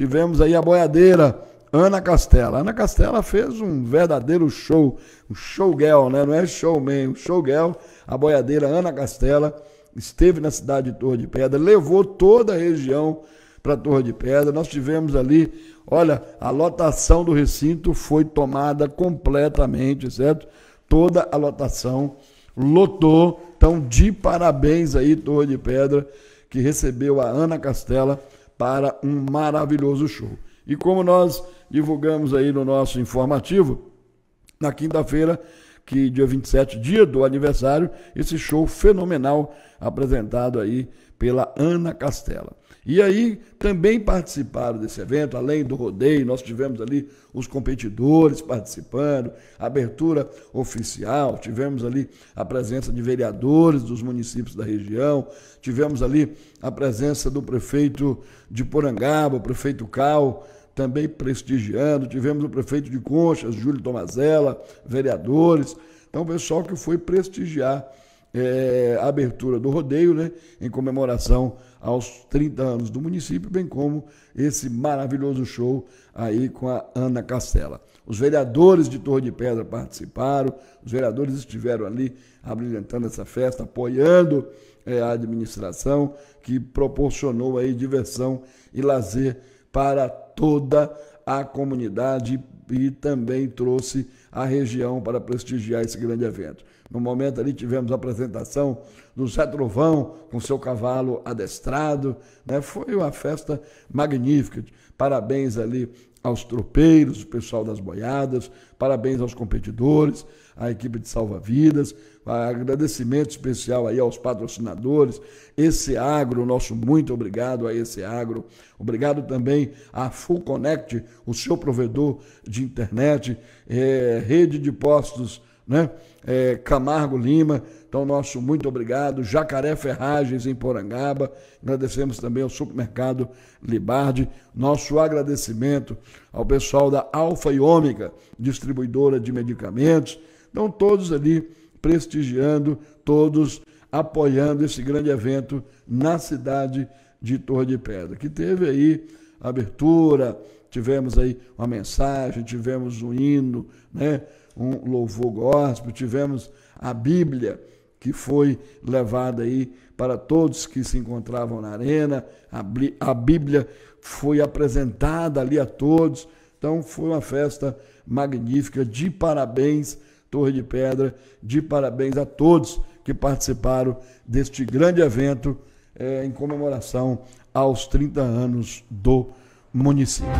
Tivemos aí a boiadeira Ana Castela. Ana Castela fez um verdadeiro show, um showgirl, né? Não é showman, um showgirl. A boiadeira Ana Castela esteve na cidade de Torre de Pedra, levou toda a região para Torre de Pedra. Nós tivemos ali, olha, a lotação do recinto foi tomada completamente, certo? Toda a lotação lotou. Então, de parabéns aí, Torre de Pedra, que recebeu a Ana Castela para um maravilhoso show. E como nós divulgamos aí no nosso informativo, na quinta-feira que dia 27, dia do aniversário, esse show fenomenal apresentado aí pela Ana Castela. E aí também participaram desse evento, além do rodeio, nós tivemos ali os competidores participando, abertura oficial, tivemos ali a presença de vereadores dos municípios da região, tivemos ali a presença do prefeito de Porangaba, o prefeito Cal, também prestigiando. Tivemos o prefeito de Conchas, Júlio Tomazella, vereadores. Então, o pessoal que foi prestigiar é, a abertura do rodeio, né, em comemoração aos 30 anos do município, bem como esse maravilhoso show aí com a Ana Castela. Os vereadores de Torre de Pedra participaram, os vereadores estiveram ali abrilhantando essa festa, apoiando é, a administração, que proporcionou aí diversão e lazer para toda a comunidade e também trouxe a região para prestigiar esse grande evento. No momento ali tivemos a apresentação do Zé Trovão com seu cavalo adestrado, né? Foi uma festa magnífica. Parabéns ali aos tropeiros, o pessoal das boiadas, parabéns aos competidores, à equipe de salva-vidas, agradecimento especial aí aos patrocinadores, esse agro, nosso muito obrigado a esse agro, obrigado também à Full Connect, o seu provedor de internet, é, rede de postos né? É, Camargo Lima, então nosso muito obrigado. Jacaré Ferragens em Porangaba, agradecemos também ao supermercado Libardi. Nosso agradecimento ao pessoal da Alfa e Ômega, distribuidora de medicamentos. Então todos ali prestigiando, todos apoiando esse grande evento na cidade de Torre de Pedra, que teve aí abertura, tivemos aí uma mensagem, tivemos um hino, né? um louvor gospel, tivemos a Bíblia que foi levada aí para todos que se encontravam na arena, a Bíblia foi apresentada ali a todos. Então foi uma festa magnífica, de parabéns Torre de Pedra, de parabéns a todos que participaram deste grande evento eh, em comemoração aos 30 anos do município.